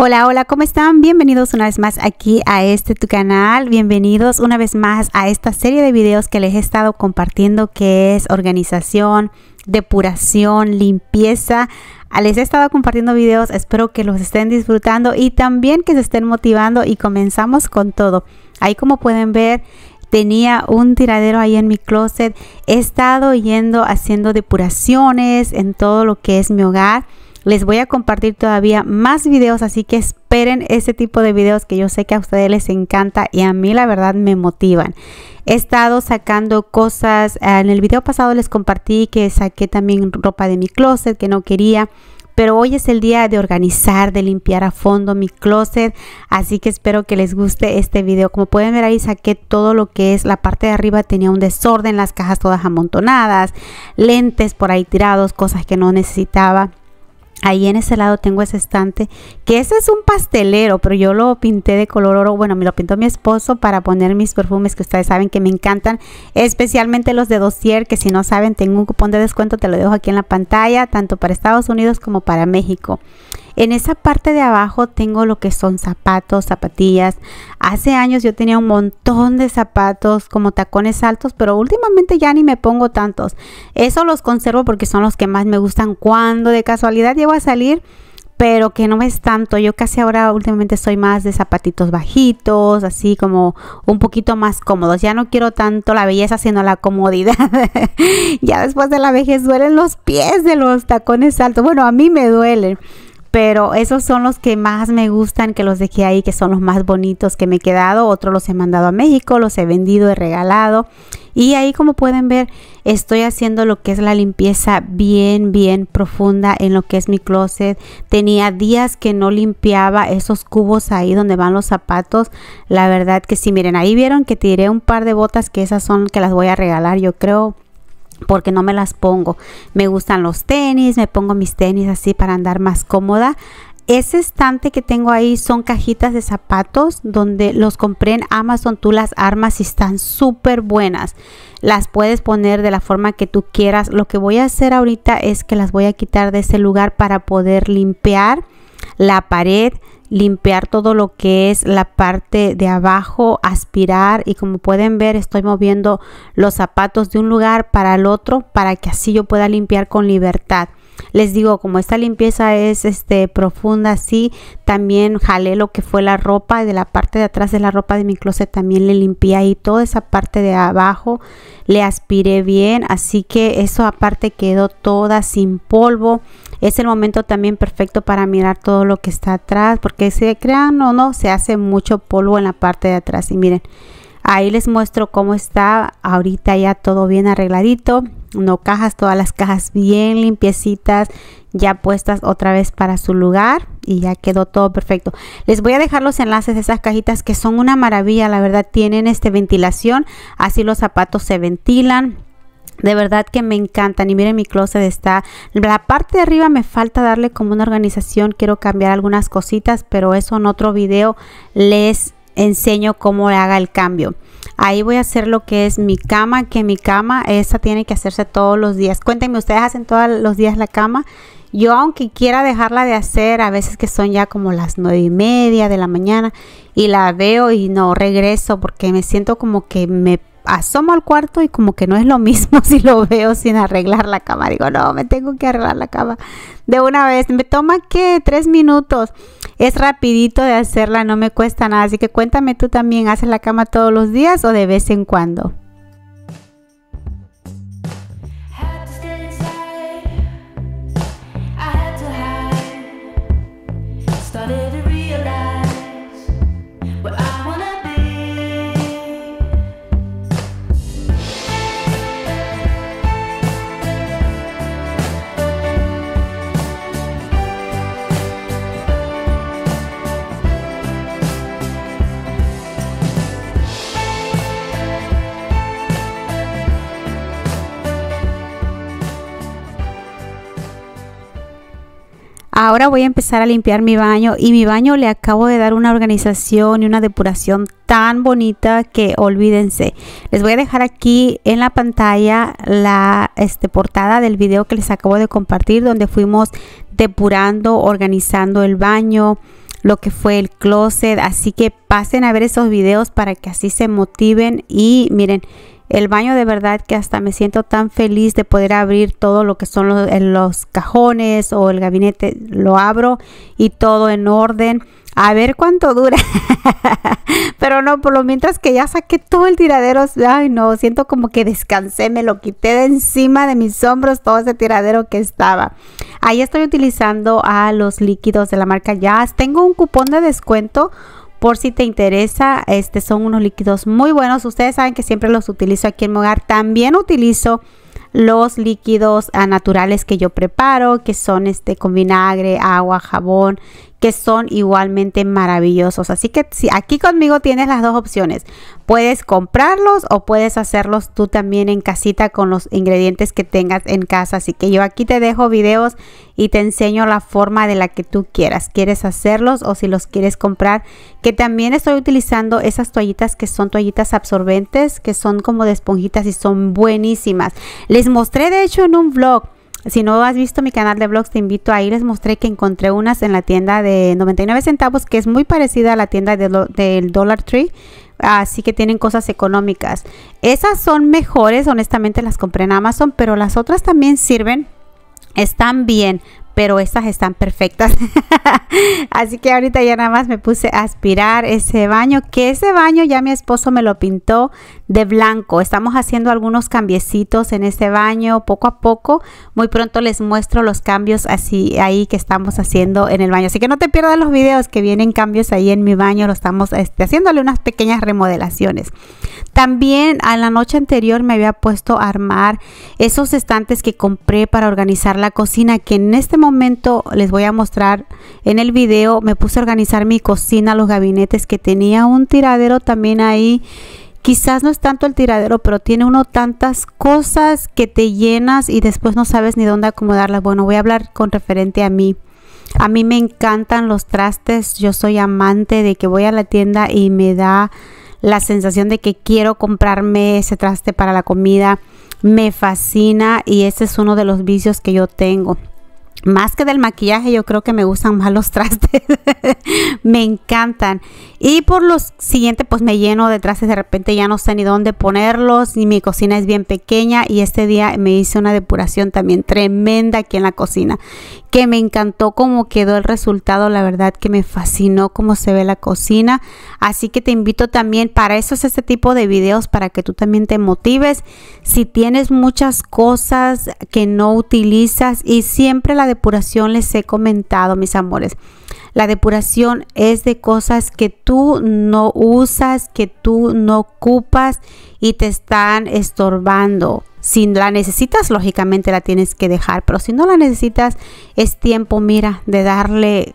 Hola, hola, ¿cómo están? Bienvenidos una vez más aquí a este tu canal. Bienvenidos una vez más a esta serie de videos que les he estado compartiendo que es organización, depuración, limpieza. Les he estado compartiendo videos, espero que los estén disfrutando y también que se estén motivando y comenzamos con todo. Ahí como pueden ver, tenía un tiradero ahí en mi closet. He estado yendo haciendo depuraciones en todo lo que es mi hogar les voy a compartir todavía más videos, así que esperen este tipo de videos que yo sé que a ustedes les encanta y a mí la verdad me motivan. He estado sacando cosas, ah, en el video pasado les compartí que saqué también ropa de mi closet que no quería pero hoy es el día de organizar, de limpiar a fondo mi closet, así que espero que les guste este video. Como pueden ver ahí saqué todo lo que es la parte de arriba, tenía un desorden, las cajas todas amontonadas, lentes por ahí tirados, cosas que no necesitaba. Ahí en ese lado tengo ese estante, que ese es un pastelero, pero yo lo pinté de color oro. Bueno, me lo pintó mi esposo para poner mis perfumes que ustedes saben que me encantan, especialmente los de Dossier, que si no saben, tengo un cupón de descuento, te lo dejo aquí en la pantalla, tanto para Estados Unidos como para México. En esa parte de abajo tengo lo que son zapatos, zapatillas. Hace años yo tenía un montón de zapatos como tacones altos, pero últimamente ya ni me pongo tantos. Eso los conservo porque son los que más me gustan cuando de casualidad llego a salir pero que no es tanto. Yo casi ahora últimamente soy más de zapatitos bajitos, así como un poquito más cómodos. Ya no quiero tanto la belleza, sino la comodidad. ya después de la vejez duelen los pies de los tacones altos. Bueno, a mí me duelen pero esos son los que más me gustan, que los dejé ahí, que son los más bonitos que me he quedado. Otros los he mandado a México, los he vendido, he regalado. Y ahí como pueden ver, estoy haciendo lo que es la limpieza bien, bien profunda en lo que es mi closet. Tenía días que no limpiaba esos cubos ahí donde van los zapatos. La verdad que sí, miren, ahí vieron que tiré un par de botas que esas son que las voy a regalar, yo creo porque no me las pongo. Me gustan los tenis, me pongo mis tenis así para andar más cómoda. Ese estante que tengo ahí son cajitas de zapatos donde los compré en Amazon. Tú las armas y están súper buenas. Las puedes poner de la forma que tú quieras. Lo que voy a hacer ahorita es que las voy a quitar de ese lugar para poder limpiar la pared limpiar todo lo que es la parte de abajo, aspirar y como pueden ver estoy moviendo los zapatos de un lugar para el otro para que así yo pueda limpiar con libertad. Les digo, como esta limpieza es este profunda así, también jalé lo que fue la ropa de la parte de atrás de la ropa de mi closet también le limpié ahí toda esa parte de abajo, le aspiré bien, así que eso aparte quedó toda sin polvo. Es el momento también perfecto para mirar todo lo que está atrás, porque se crean o no, se hace mucho polvo en la parte de atrás y miren, Ahí les muestro cómo está ahorita ya todo bien arregladito no cajas, todas las cajas bien limpiecitas, ya puestas otra vez para su lugar y ya quedó todo perfecto. Les voy a dejar los enlaces de esas cajitas que son una maravilla, la verdad tienen este ventilación, así los zapatos se ventilan. De verdad que me encantan y miren mi closet está, la parte de arriba me falta darle como una organización, quiero cambiar algunas cositas, pero eso en otro video les enseño cómo haga el cambio. Ahí voy a hacer lo que es mi cama, que mi cama, esa tiene que hacerse todos los días. Cuéntenme, ¿ustedes hacen todos los días la cama? Yo aunque quiera dejarla de hacer, a veces que son ya como las nueve y media de la mañana y la veo y no regreso porque me siento como que me asomo al cuarto y como que no es lo mismo si lo veo sin arreglar la cama. Digo, no, me tengo que arreglar la cama de una vez. Me toma que tres minutos. Es rapidito de hacerla, no me cuesta nada. Así que cuéntame tú también, ¿haces la cama todos los días o de vez en cuando? Ahora voy a empezar a limpiar mi baño y mi baño le acabo de dar una organización y una depuración tan bonita que olvídense. Les voy a dejar aquí en la pantalla la este, portada del video que les acabo de compartir donde fuimos depurando, organizando el baño, lo que fue el closet. Así que pasen a ver esos videos para que así se motiven y miren el baño de verdad que hasta me siento tan feliz de poder abrir todo lo que son eh, los, cajones o el gabinete. Lo abro y todo en orden. A ver cuánto dura. Pero no, por lo mientras que ya saqué todo el tiradero, ay no, siento como que descansé, me lo quité de encima de mis hombros todo ese tiradero que estaba. Ahí estoy utilizando a ah, los líquidos de la marca Jazz. Tengo un cupón de descuento por si te interesa. Este son unos líquidos muy buenos. Ustedes saben que siempre los utilizo aquí en mi hogar. También utilizo los líquidos ah, naturales que yo preparo, que son este con vinagre, agua, jabón que son igualmente maravillosos. Así que si aquí conmigo tienes las dos opciones. Puedes comprarlos o puedes hacerlos tú también en casita con los ingredientes que tengas en casa. Así que yo aquí te dejo videos y te enseño la forma de la que tú quieras. ¿Quieres hacerlos o si los quieres comprar? Que también estoy utilizando esas toallitas que son toallitas absorbentes, que son como de esponjitas y son buenísimas. Les mostré de hecho en un vlog si no has visto mi canal de blogs, te invito a ir. Les mostré que encontré unas en la tienda de 99 centavos, que es muy parecida a la tienda del Dollar Tree. Así que tienen cosas económicas. Esas son mejores, honestamente las compré en Amazon, pero las otras también sirven están bien pero estas están perfectas. Así que ahorita ya nada más me puse a aspirar ese baño, que ese baño ya mi esposo me lo pintó de blanco. Estamos haciendo algunos cambiecitos en ese baño poco a poco. Muy pronto les muestro los cambios así ahí que estamos haciendo en el baño. Así que no te pierdas los videos que vienen cambios ahí en mi baño. Lo estamos este, haciéndole unas pequeñas remodelaciones. También a la noche anterior me había puesto a armar esos estantes que compré para organizar la cocina que en este momento momento les voy a mostrar en el video, me puse a organizar mi cocina, los gabinetes que tenía un tiradero también ahí. Quizás no es tanto el tiradero, pero tiene uno tantas cosas que te llenas y después no sabes ni dónde acomodarlas. Bueno, voy a hablar con referente a mí. A mí me encantan los trastes, yo soy amante de que voy a la tienda y me da la sensación de que quiero comprarme ese traste para la comida. Me fascina y ese es uno de los vicios que yo tengo más que del maquillaje, yo creo que me gustan más los trastes. me encantan. Y por los siguientes, pues me lleno de trastes. De repente ya no sé ni dónde ponerlos. Y mi cocina es bien pequeña. Y este día me hice una depuración también tremenda aquí en la cocina que me encantó cómo quedó el resultado, la verdad que me fascinó cómo se ve la cocina, así que te invito también, para eso es este tipo de videos, para que tú también te motives, si tienes muchas cosas que no utilizas y siempre la depuración les he comentado, mis amores, la depuración es de cosas que tú no usas, que tú no ocupas y te están estorbando. Si la necesitas, lógicamente la tienes que dejar, pero si no la necesitas, es tiempo, mira, de darle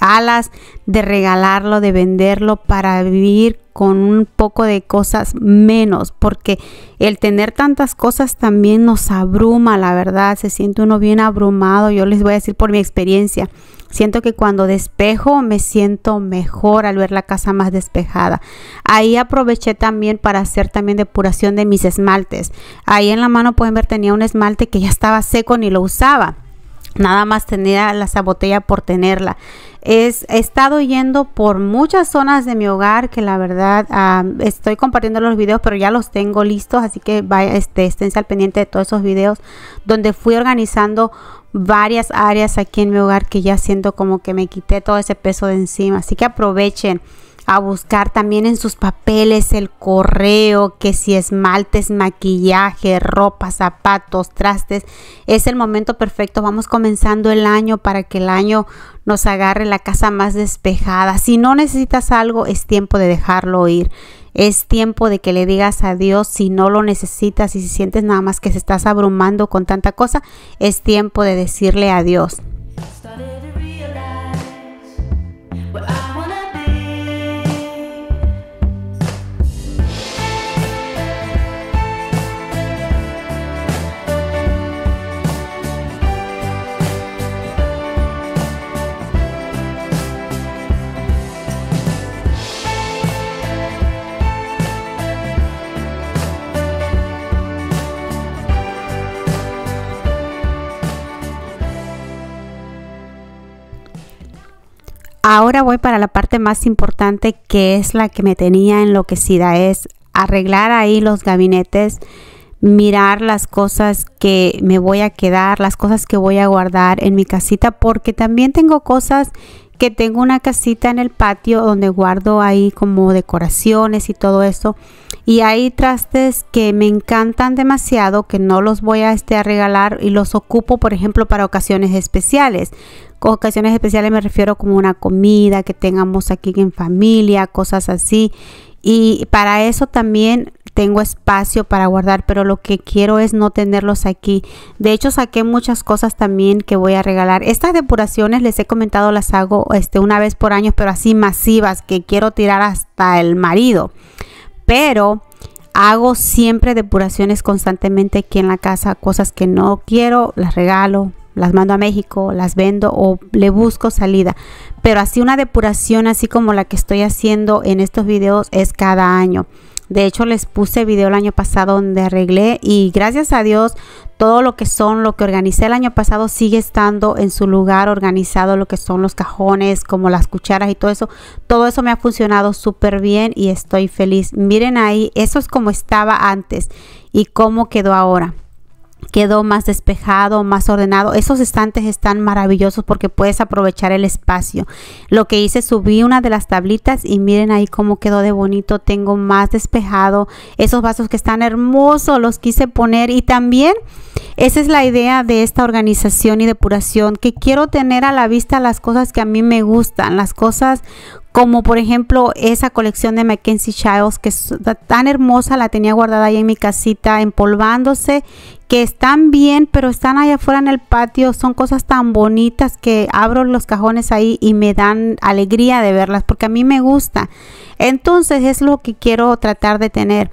alas, de regalarlo, de venderlo para vivir con un poco de cosas menos, porque el tener tantas cosas también nos abruma, la verdad, se siente uno bien abrumado, yo les voy a decir por mi experiencia, siento que cuando despejo me siento mejor al ver la casa más despejada. Ahí aproveché también para hacer también depuración de mis esmaltes. Ahí en la mano pueden ver tenía un esmalte que ya estaba seco ni lo usaba. Nada más tenía la botella por tenerla. Es, he estado yendo por muchas zonas de mi hogar que la verdad estoy compartiendo los videos, pero ya los tengo listos, así que vaya, este, esténse al pendiente de todos esos videos donde fui organizando varias áreas aquí en mi hogar que ya siento como que me quité todo ese peso de encima. Así que aprovechen a buscar también en sus papeles el correo, que si esmaltes, maquillaje, ropa, zapatos, trastes, es el momento perfecto. Vamos comenzando el año para que el año nos agarre la casa más despejada. Si no necesitas algo, es tiempo de dejarlo ir. Es tiempo de que le digas adiós si no lo necesitas y si sientes nada más que se estás abrumando con tanta cosa, es tiempo de decirle adiós ahora voy para la parte más importante que es la que me tenía enloquecida, es arreglar ahí los gabinetes, mirar las cosas que me voy a quedar, las cosas que voy a guardar en mi casita, porque también tengo cosas que tengo una casita en el patio donde guardo ahí como decoraciones y todo eso. Y hay trastes que me encantan demasiado que no los voy a, este, a regalar y los ocupo, por ejemplo, para ocasiones especiales ocasiones especiales me refiero como una comida que tengamos aquí en familia, cosas así. Y para eso también tengo espacio para guardar, pero lo que quiero es no tenerlos aquí. De hecho, saqué muchas cosas también que voy a regalar. Estas depuraciones les he comentado las hago este una vez por año, pero así masivas que quiero tirar hasta el marido. Pero hago siempre depuraciones constantemente aquí en la casa, cosas que no quiero, las regalo, las mando a México, las vendo o le busco salida. Pero así una depuración, así como la que estoy haciendo en estos videos, es cada año. De hecho, les puse video el año pasado donde arreglé y gracias a Dios todo lo que son, lo que organicé el año pasado sigue estando en su lugar organizado, lo que son los cajones, como las cucharas y todo eso. Todo eso me ha funcionado súper bien y estoy feliz. Miren ahí, eso es como estaba antes y cómo quedó ahora quedó más despejado, más ordenado. Esos estantes están maravillosos porque puedes aprovechar el espacio. Lo que hice, subí una de las tablitas y miren ahí cómo quedó de bonito. Tengo más despejado. Esos vasos que están hermosos los quise poner y también esa es la idea de esta organización y depuración, que quiero tener a la vista las cosas que a mí me gustan, las cosas como por ejemplo esa colección de Mackenzie Childs que es tan hermosa, la tenía guardada ahí en mi casita empolvándose, que están bien, pero están allá afuera en el patio, son cosas tan bonitas que abro los cajones ahí y me dan alegría de verlas porque a mí me gusta. Entonces es lo que quiero tratar de tener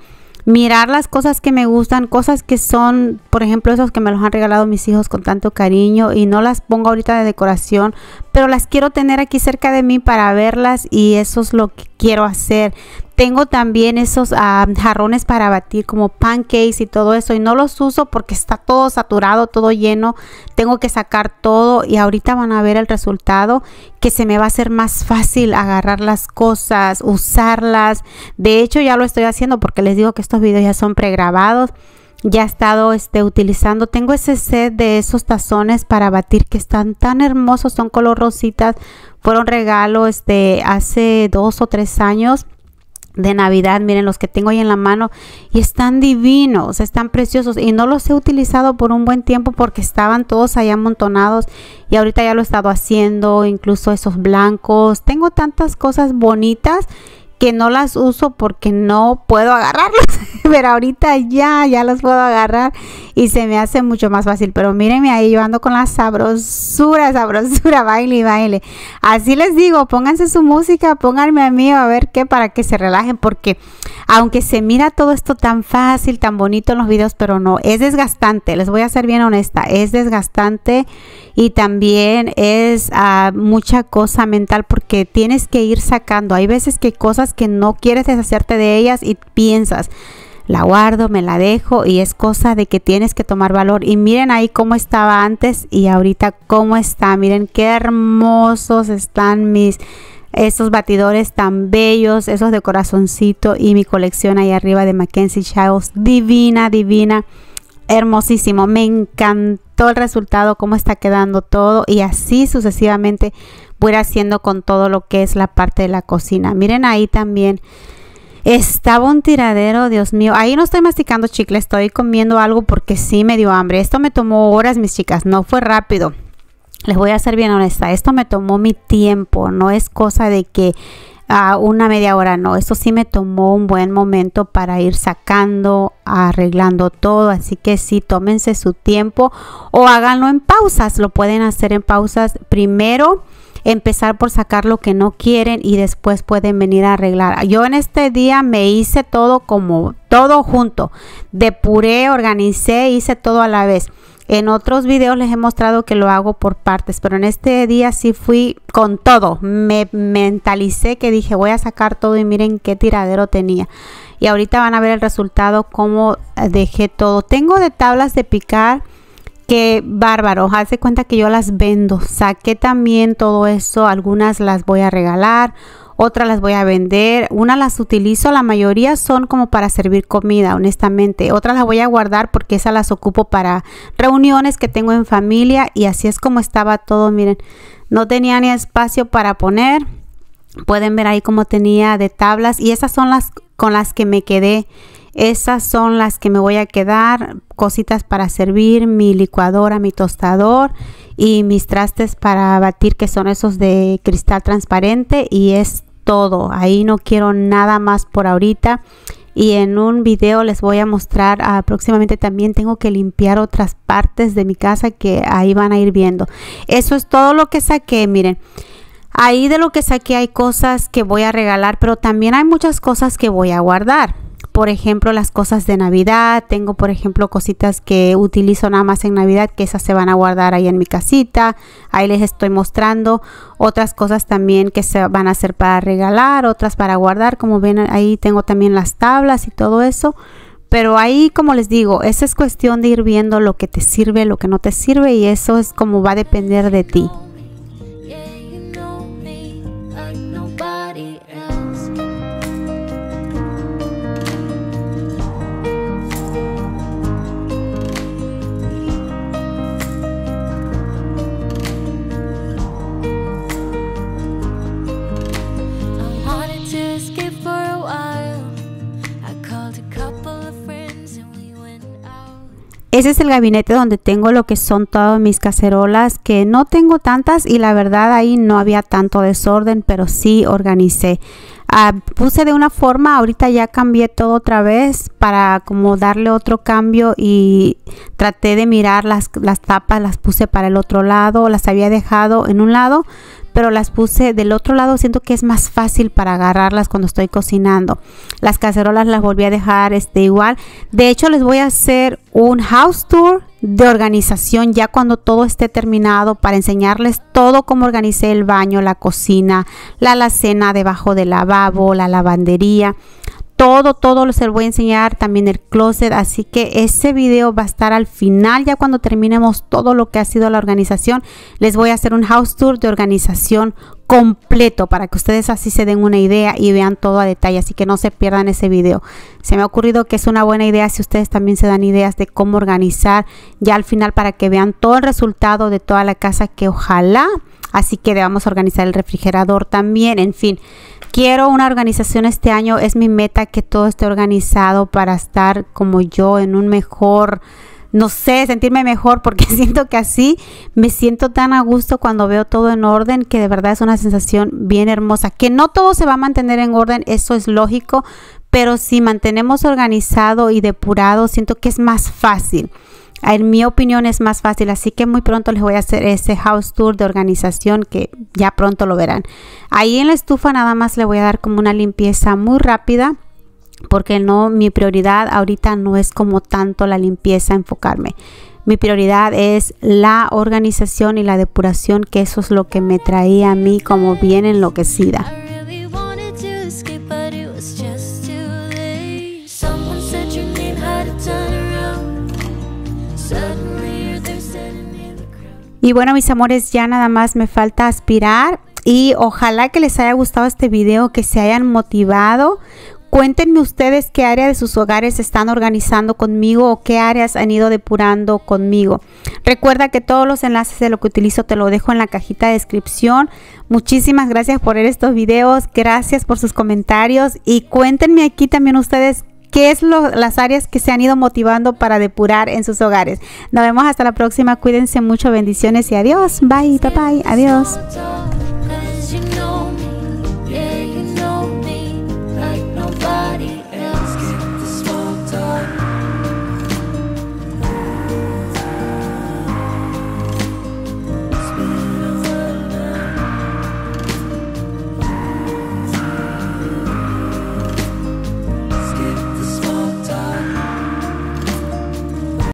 mirar las cosas que me gustan, cosas que son, por ejemplo, esos que me los han regalado mis hijos con tanto cariño y no las pongo ahorita de decoración, pero las quiero tener aquí cerca de mí para verlas y eso es lo que quiero hacer. Tengo también esos ah, jarrones para batir como pancakes y todo eso y no los uso porque está todo saturado, todo lleno. Tengo que sacar todo y ahorita van a ver el resultado que se me va a hacer más fácil agarrar las cosas, usarlas. De hecho ya lo estoy haciendo porque les digo que estos videos ya son pregrabados ya he estado este, utilizando. Tengo ese set de esos tazones para batir que están tan hermosos, son color rositas fueron un regalo este, hace dos o tres años de Navidad, miren los que tengo ahí en la mano y están divinos, están preciosos y no los he utilizado por un buen tiempo porque estaban todos ahí amontonados y ahorita ya lo he estado haciendo, incluso esos blancos, tengo tantas cosas bonitas que no las uso porque no puedo agarrarlas, pero ahorita ya, ya las puedo agarrar y se me hace mucho más fácil. Pero mírenme ahí, yo ando con la sabrosura, sabrosura, baile y baile. Así les digo, pónganse su música, pónganme a mí a ver qué, para que se relajen, porque aunque se mira todo esto tan fácil, tan bonito en los videos, pero no, es desgastante, les voy a ser bien honesta, es desgastante y también es ah, mucha cosa mental porque tienes que ir sacando. Hay veces que cosas que no quieres deshacerte de ellas y piensas, la guardo, me la dejo y es cosa de que tienes que tomar valor. Y miren ahí cómo estaba antes y ahorita cómo está. Miren qué hermosos están mis esos batidores tan bellos, esos de corazoncito y mi colección ahí arriba de Mackenzie Childs, divina, divina, hermosísimo. Me encantó el resultado, cómo está quedando todo y así sucesivamente voy ir haciendo con todo lo que es la parte de la cocina. Miren ahí también. Estaba un tiradero, Dios mío. Ahí no estoy masticando chicle, estoy comiendo algo porque sí me dio hambre. Esto me tomó horas, mis chicas, no fue rápido. Les voy a ser bien honesta, esto me tomó mi tiempo, no es cosa de que a una media hora, no, esto sí me tomó un buen momento para ir sacando, arreglando todo, así que sí, tómense su tiempo o háganlo en pausas, lo pueden hacer en pausas primero empezar por sacar lo que no quieren y después pueden venir a arreglar. Yo en este día me hice todo como todo junto, depuré, organicé, hice todo a la vez. En otros videos les he mostrado que lo hago por partes, pero en este día sí fui con todo. Me mentalicé que dije voy a sacar todo y miren qué tiradero tenía. Y ahorita van a ver el resultado, cómo eh, dejé todo. Tengo de tablas de picar Qué bárbaro, hace cuenta que yo las vendo. Saqué también todo eso, algunas las voy a regalar, otras las voy a vender, unas las utilizo, la mayoría son como para servir comida, honestamente. Otras las voy a guardar porque esas las ocupo para reuniones que tengo en familia y así es como estaba todo, miren. No tenía ni espacio para poner. Pueden ver ahí como tenía de tablas y esas son las con las que me quedé esas son las que me voy a quedar, cositas para servir, mi licuadora, mi tostador y mis trastes para batir que son esos de cristal transparente y es todo. Ahí no quiero nada más por ahorita y en un video les voy a mostrar Aproximadamente ah, próximamente también tengo que limpiar otras partes de mi casa que ahí van a ir viendo eso es todo lo que saqué miren ahí de lo que saqué hay cosas que voy a regalar pero también hay muchas cosas que voy a guardar por ejemplo, las cosas de Navidad. Tengo, por ejemplo, cositas que utilizo nada más en Navidad, que esas se van a guardar ahí en mi casita. Ahí les estoy mostrando otras cosas también que se van a hacer para regalar, otras para guardar. Como ven, ahí tengo también las tablas y todo eso. Pero ahí, como les digo, esa es cuestión de ir viendo lo que te sirve, lo que no te sirve y eso es como va a depender de ti. Ese es el gabinete donde tengo lo que son todas mis cacerolas, que no tengo tantas y la verdad ahí no había tanto desorden, pero sí organicé. Ah, puse de una forma, ahorita ya cambié todo otra vez para como darle otro cambio y traté de mirar las, las tapas, las puse para el otro lado, las había dejado en un lado, pero las puse del otro lado, siento que es más fácil para agarrarlas cuando estoy cocinando. Las cacerolas las volví a dejar este igual. De hecho, les voy a hacer un house tour de organización ya cuando todo esté terminado para enseñarles todo cómo organicé el baño, la cocina, la alacena debajo del lavabo, la lavandería todo, todo se lo voy a enseñar, también el closet, así que ese video va a estar al final, ya cuando terminemos todo lo que ha sido la organización, les voy a hacer un house tour de organización completo para que ustedes así se den una idea y vean todo a detalle, así que no se pierdan ese video. Se me ha ocurrido que es una buena idea si ustedes también se dan ideas de cómo organizar ya al final para que vean todo el resultado de toda la casa que ojalá, así que debamos organizar el refrigerador también, en fin quiero una organización este año. Es mi meta que todo esté organizado para estar como yo en un mejor, no sé, sentirme mejor porque siento que así me siento tan a gusto cuando veo todo en orden que de verdad es una sensación bien hermosa. Que no todo se va a mantener en orden, eso es lógico, pero si mantenemos organizado y depurado, siento que es más fácil. En mi opinión es más fácil, así que muy pronto les voy a hacer ese house tour de organización que ya pronto lo verán. Ahí en la estufa nada más le voy a dar como una limpieza muy rápida porque no mi prioridad ahorita no es como tanto la limpieza enfocarme. Mi prioridad es la organización y la depuración, que eso es lo que me traía a mí como bien enloquecida. Y bueno, mis amores, ya nada más me falta aspirar y ojalá que les haya gustado este video, que se hayan motivado. Cuéntenme ustedes qué área de sus hogares están organizando conmigo o qué áreas han ido depurando conmigo. Recuerda que todos los enlaces de lo que utilizo te lo dejo en la cajita de descripción. Muchísimas gracias por ver estos videos, gracias por sus comentarios y cuéntenme aquí también ustedes qué es las áreas que se han ido motivando para depurar en sus hogares. Nos vemos hasta la próxima. Cuídense mucho. Bendiciones y adiós. Bye, bye, bye. Adiós.